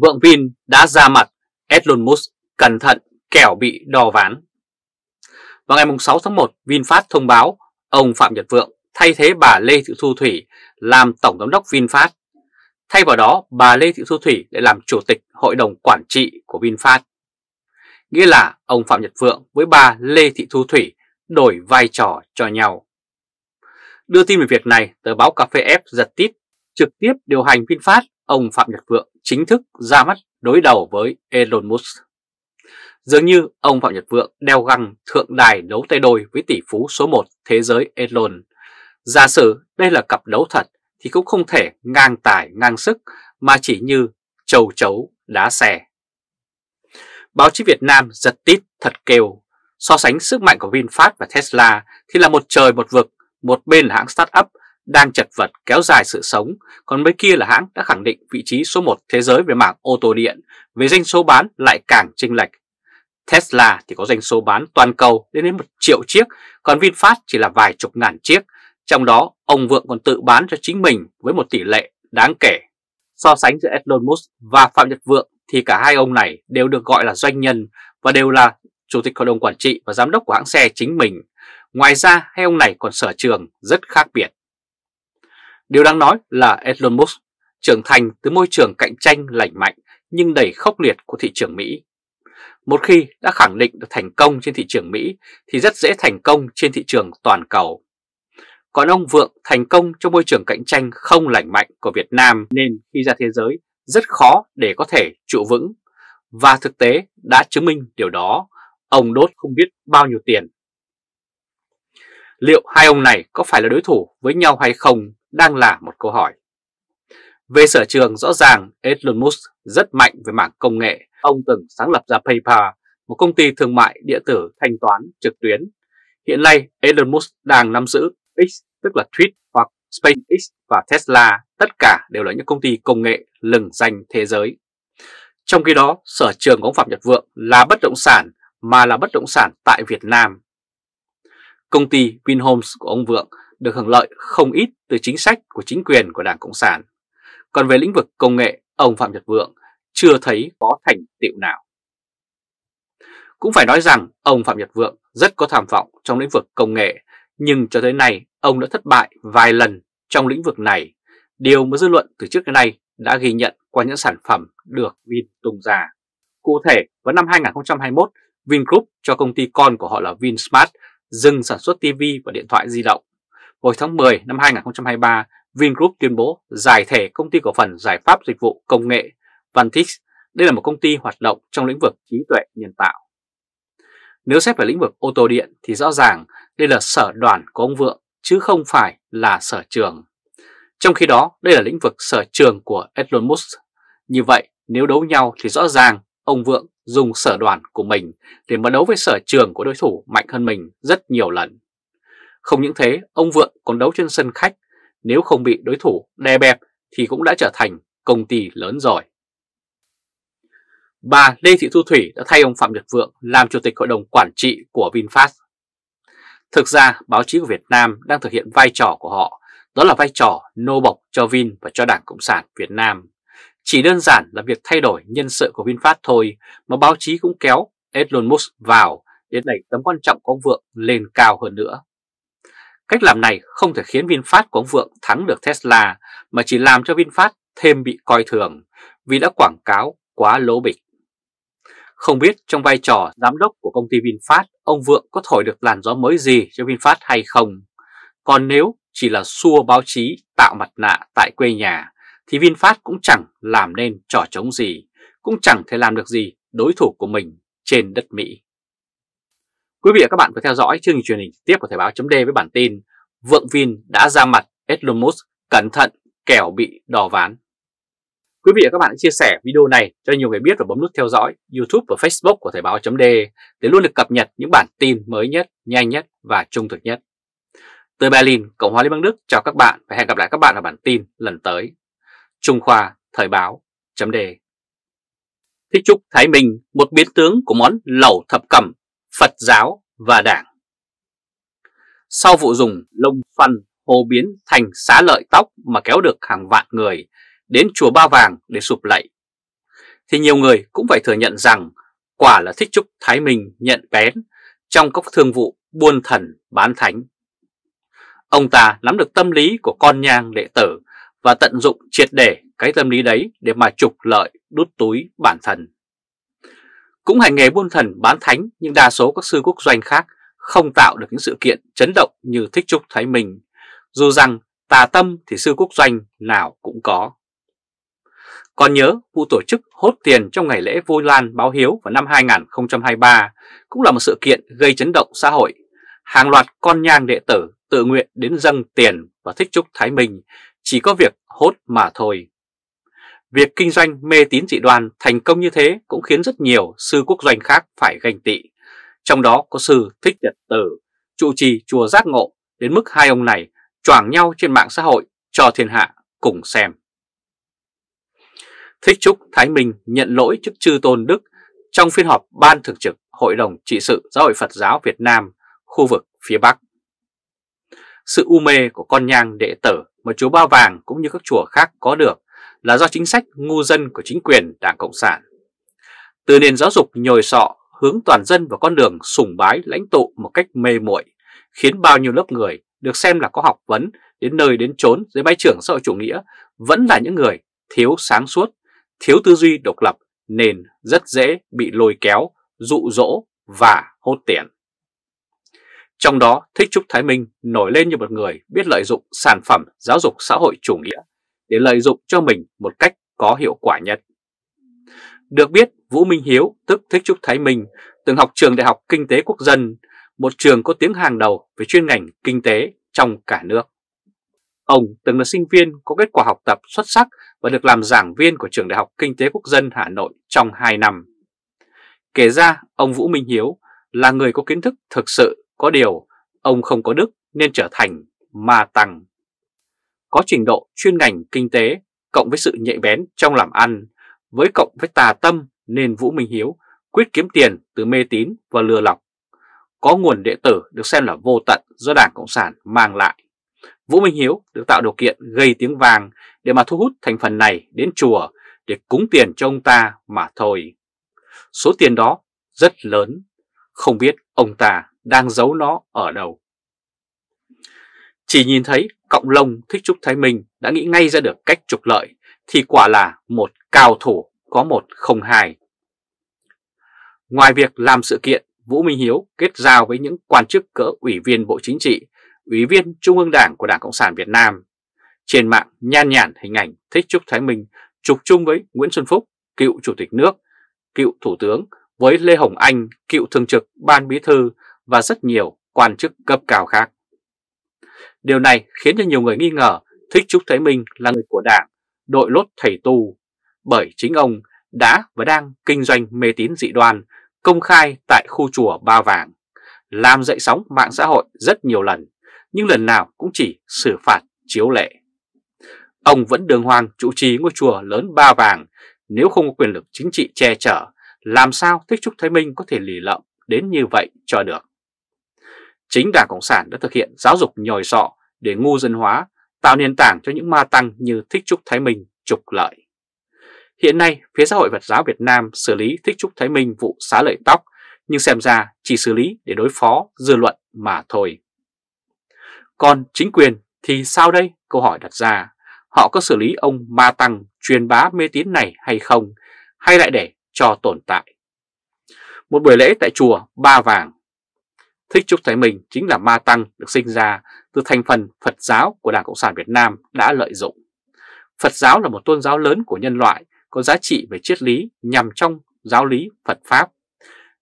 Vượng Vin đã ra mặt, Elon Musk cẩn thận kẻo bị đò ván. Vào ngày 6 tháng 1, VinFast thông báo ông Phạm Nhật Vượng thay thế bà Lê Thị Thu Thủy làm Tổng Giám đốc VinFast. Thay vào đó, bà Lê Thị Thu Thủy lại làm Chủ tịch Hội đồng Quản trị của VinFast. Nghĩa là ông Phạm Nhật Vượng với bà Lê Thị Thu Thủy đổi vai trò cho nhau. Đưa tin về việc này, tờ báo Cà Phê F giật tít trực tiếp điều hành VinFast ông Phạm Nhật Vượng chính thức ra mắt đối đầu với Elon Musk. Dường như ông Phạm Nhật Vượng đeo găng thượng đài đấu tay đôi với tỷ phú số 1 thế giới Elon. Giả sử đây là cặp đấu thật thì cũng không thể ngang tài ngang sức mà chỉ như trầu chấu đá xe. Báo chí Việt Nam giật tít thật kêu, so sánh sức mạnh của VinFast và Tesla thì là một trời một vực, một bên là hãng start-up, đang chật vật kéo dài sự sống, còn mấy kia là hãng đã khẳng định vị trí số 1 thế giới về mảng ô tô điện, về doanh số bán lại càng chênh lệch. Tesla thì có doanh số bán toàn cầu lên đến 1 triệu chiếc, còn VinFast chỉ là vài chục ngàn chiếc, trong đó ông Vượng còn tự bán cho chính mình với một tỷ lệ đáng kể. So sánh giữa Elon Musk và Phạm Nhật Vượng thì cả hai ông này đều được gọi là doanh nhân và đều là chủ tịch hội đồng quản trị và giám đốc của hãng xe chính mình. Ngoài ra, hai ông này còn sở trường rất khác biệt. Điều đáng nói là Elon Musk trưởng thành từ môi trường cạnh tranh lành mạnh nhưng đầy khốc liệt của thị trường Mỹ. Một khi đã khẳng định được thành công trên thị trường Mỹ thì rất dễ thành công trên thị trường toàn cầu. Còn ông Vượng thành công trong môi trường cạnh tranh không lành mạnh của Việt Nam nên khi ra thế giới rất khó để có thể trụ vững. Và thực tế đã chứng minh điều đó, ông đốt không biết bao nhiêu tiền. Liệu hai ông này có phải là đối thủ với nhau hay không đang là một câu hỏi. Về sở trường rõ ràng, Elon Musk rất mạnh về mảng công nghệ. Ông từng sáng lập ra PayPal, một công ty thương mại điện tử thanh toán trực tuyến. Hiện nay, Elon Musk đang nắm giữ X, tức là Tweet hoặc SpaceX và Tesla, tất cả đều là những công ty công nghệ lừng danh thế giới. Trong khi đó, sở trường của ông Phạm Nhật Vượng là bất động sản, mà là bất động sản tại Việt Nam. Công ty Vinhomes của ông Vượng được hưởng lợi không ít từ chính sách của chính quyền của Đảng Cộng sản. Còn về lĩnh vực công nghệ, ông Phạm Nhật Vượng chưa thấy có thành tựu nào. Cũng phải nói rằng ông Phạm Nhật Vượng rất có tham vọng trong lĩnh vực công nghệ, nhưng cho tới nay ông đã thất bại vài lần trong lĩnh vực này, điều mà dư luận từ trước đến nay đã ghi nhận qua những sản phẩm được Vin tung ra. Cụ thể, vào năm 2021, Vingroup cho công ty con của họ là Vinsmart dừng sản xuất TV và điện thoại di động Hồi tháng 10 năm 2023, Vingroup tuyên bố giải thể công ty cổ phần giải pháp dịch vụ công nghệ Vantix. Đây là một công ty hoạt động trong lĩnh vực trí tuệ nhân tạo. Nếu xét về lĩnh vực ô tô điện thì rõ ràng đây là sở đoàn của ông Vượng chứ không phải là sở trường. Trong khi đó, đây là lĩnh vực sở trường của Elon Musk. Như vậy, nếu đấu nhau thì rõ ràng ông Vượng dùng sở đoàn của mình để mà đấu với sở trường của đối thủ mạnh hơn mình rất nhiều lần. Không những thế, ông Vượng còn đấu trên sân khách, nếu không bị đối thủ đè bẹp thì cũng đã trở thành công ty lớn rồi. Bà Lê Thị Thu Thủy đã thay ông Phạm Nhật Vượng làm Chủ tịch Hội đồng Quản trị của VinFast. Thực ra, báo chí của Việt Nam đang thực hiện vai trò của họ, đó là vai trò nô bộc cho Vin và cho Đảng Cộng sản Việt Nam. Chỉ đơn giản là việc thay đổi nhân sự của VinFast thôi mà báo chí cũng kéo Elon Musk vào để đẩy tấm quan trọng của ông Vượng lên cao hơn nữa. Cách làm này không thể khiến VinFast của ông Vượng thắng được Tesla mà chỉ làm cho VinFast thêm bị coi thường vì đã quảng cáo quá lỗ bịch. Không biết trong vai trò giám đốc của công ty VinFast, ông Vượng có thổi được làn gió mới gì cho VinFast hay không? Còn nếu chỉ là xua báo chí tạo mặt nạ tại quê nhà, thì VinFast cũng chẳng làm nên trò chống gì, cũng chẳng thể làm được gì đối thủ của mình trên đất Mỹ. Quý vị và các bạn vừa theo dõi chương trình truyền hình trực tiếp của Thời báo chấm với bản tin Vượng Vin đã ra mặt Elon Musk cẩn thận kẻo bị đò ván. Quý vị và các bạn hãy chia sẻ video này cho nhiều người biết và bấm nút theo dõi YouTube và Facebook của Thời báo chấm để luôn được cập nhật những bản tin mới nhất, nhanh nhất và trung thực nhất. Từ Berlin, Cộng hòa Liên bang Đức chào các bạn và hẹn gặp lại các bạn ở bản tin lần tới. Trung Khoa Thời báo chấm Thích Trúc Thái Minh, một biến tướng của món lẩu thập cẩm Phật giáo và Đảng. Sau vụ dùng lông phân hồ biến thành xá lợi tóc mà kéo được hàng vạn người đến chùa Ba Vàng để sụp lạy, thì nhiều người cũng phải thừa nhận rằng quả là thích trúc Thái Minh nhận bén trong các thương vụ buôn thần bán thánh. Ông ta nắm được tâm lý của con nhang đệ tử và tận dụng triệt để cái tâm lý đấy để mà trục lợi đút túi bản thân. Cũng hành nghề buôn thần bán thánh nhưng đa số các sư quốc doanh khác không tạo được những sự kiện chấn động như Thích Trúc Thái Minh, dù rằng tà tâm thì sư quốc doanh nào cũng có. Còn nhớ vụ tổ chức hốt tiền trong ngày lễ Vô Lan Báo Hiếu vào năm 2023 cũng là một sự kiện gây chấn động xã hội. Hàng loạt con nhang đệ tử tự nguyện đến dâng tiền và thích trúc Thái Minh chỉ có việc hốt mà thôi. Việc kinh doanh mê tín dị đoan thành công như thế cũng khiến rất nhiều sư quốc doanh khác phải ganh tị. Trong đó có sư Thích Nhật Tử, trụ trì chùa Giác Ngộ đến mức hai ông này choảng nhau trên mạng xã hội cho thiên hạ cùng xem. Thích Trúc Thái Minh nhận lỗi trước chư Tôn Đức trong phiên họp Ban Thường trực Hội đồng Trị sự Giáo hội Phật giáo Việt Nam khu vực phía Bắc. Sự u mê của con nhang đệ tử mà chùa Ba Vàng cũng như các chùa khác có được là do chính sách ngu dân của chính quyền Đảng Cộng sản. Từ nền giáo dục nhồi sọ hướng toàn dân vào con đường sùng bái lãnh tụ một cách mê muội khiến bao nhiêu lớp người được xem là có học vấn đến nơi đến chốn dưới mái trường xã hội chủ nghĩa vẫn là những người thiếu sáng suốt, thiếu tư duy độc lập nên rất dễ bị lôi kéo, dụ dỗ và hốt tiền. Trong đó, Thích Trúc Thái Minh nổi lên như một người biết lợi dụng sản phẩm giáo dục xã hội chủ nghĩa để lợi dụng cho mình một cách có hiệu quả nhất. Được biết, Vũ Minh Hiếu, tức Thích Trúc Thái Minh, từng học trường Đại học Kinh tế Quốc dân, một trường có tiếng hàng đầu về chuyên ngành kinh tế trong cả nước. Ông từng là sinh viên có kết quả học tập xuất sắc và được làm giảng viên của Trường Đại học Kinh tế Quốc dân Hà Nội trong 2 năm. Kể ra, ông Vũ Minh Hiếu là người có kiến thức thực sự, có điều ông không có đức nên trở thành ma tăng có trình độ chuyên ngành kinh tế, cộng với sự nhạy bén trong làm ăn, với cộng với tà tâm nên Vũ Minh Hiếu quyết kiếm tiền từ mê tín và lừa lọc. Có nguồn đệ tử được xem là vô tận do Đảng Cộng sản mang lại. Vũ Minh Hiếu được tạo điều kiện gây tiếng vàng để mà thu hút thành phần này đến chùa để cúng tiền cho ông ta mà thôi. Số tiền đó rất lớn, không biết ông ta đang giấu nó ở đâu. Chỉ nhìn thấy Cộng Lông Thích Trúc Thái Minh đã nghĩ ngay ra được cách trục lợi thì quả là một cao thủ có một không hai. Ngoài việc làm sự kiện, Vũ Minh Hiếu kết giao với những quan chức cỡ ủy viên Bộ Chính trị, ủy viên Trung ương Đảng của Đảng Cộng sản Việt Nam. Trên mạng nhan nhản hình ảnh Thích Trúc Thái Minh trục chung với Nguyễn Xuân Phúc, cựu Chủ tịch nước, cựu Thủ tướng, với Lê Hồng Anh, cựu Thường trực Ban Bí Thư và rất nhiều quan chức cấp cao khác. Điều này khiến cho nhiều người nghi ngờ Thích Trúc Thái Minh là người của đảng, đội lốt thầy tu, bởi chính ông đã và đang kinh doanh mê tín dị đoan công khai tại khu chùa Ba Vàng, làm dậy sóng mạng xã hội rất nhiều lần, nhưng lần nào cũng chỉ xử phạt chiếu lệ. Ông vẫn đường hoàng trụ trì ngôi chùa lớn Ba Vàng, nếu không có quyền lực chính trị che chở, làm sao Thích Trúc Thái Minh có thể lì lợm đến như vậy cho được. Chính Đảng Cộng sản đã thực hiện giáo dục nhồi sọ để ngu dân hóa, tạo nền tảng cho những ma tăng như Thích Trúc Thái Minh trục lợi. Hiện nay, phía xã hội Phật giáo Việt Nam xử lý Thích Trúc Thái Minh vụ xá lợi tóc, nhưng xem ra chỉ xử lý để đối phó dư luận mà thôi. Còn chính quyền thì sao đây? Câu hỏi đặt ra. Họ có xử lý ông Ma Tăng truyền bá mê tín này hay không? Hay lại để cho tồn tại? Một buổi lễ tại chùa Ba Vàng Thích Trúc Thái Minh chính là ma tăng được sinh ra từ thành phần Phật giáo của Đảng Cộng sản Việt Nam đã lợi dụng. Phật giáo là một tôn giáo lớn của nhân loại, có giá trị về triết lý nhằm trong giáo lý Phật Pháp.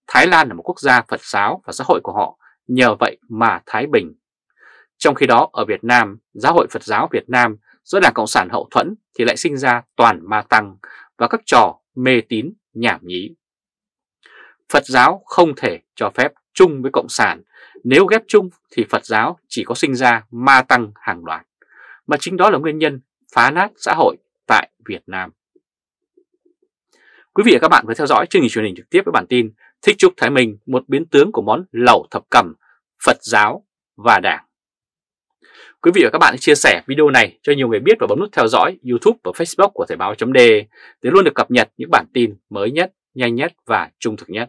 Thái Lan là một quốc gia Phật giáo và xã hội của họ nhờ vậy mà Thái Bình. Trong khi đó ở Việt Nam, giáo hội Phật giáo Việt Nam do Đảng Cộng sản hậu thuẫn thì lại sinh ra toàn ma tăng và các trò mê tín nhảm nhí. Phật giáo không thể cho phép chung với Cộng sản, nếu ghép chung thì Phật giáo chỉ có sinh ra ma tăng hàng loạt, mà chính đó là nguyên nhân phá nát xã hội tại Việt Nam. Quý vị và các bạn vừa theo dõi chương trình truyền hình trực tiếp với bản tin Thích Trúc Thái Minh, một biến tướng của món lẩu thập cẩm, Phật giáo và Đảng. Quý vị và các bạn chia sẻ video này cho nhiều người biết và bấm nút theo dõi YouTube và Facebook của Thời báo.de để luôn được cập nhật những bản tin mới nhất, nhanh nhất và trung thực nhất.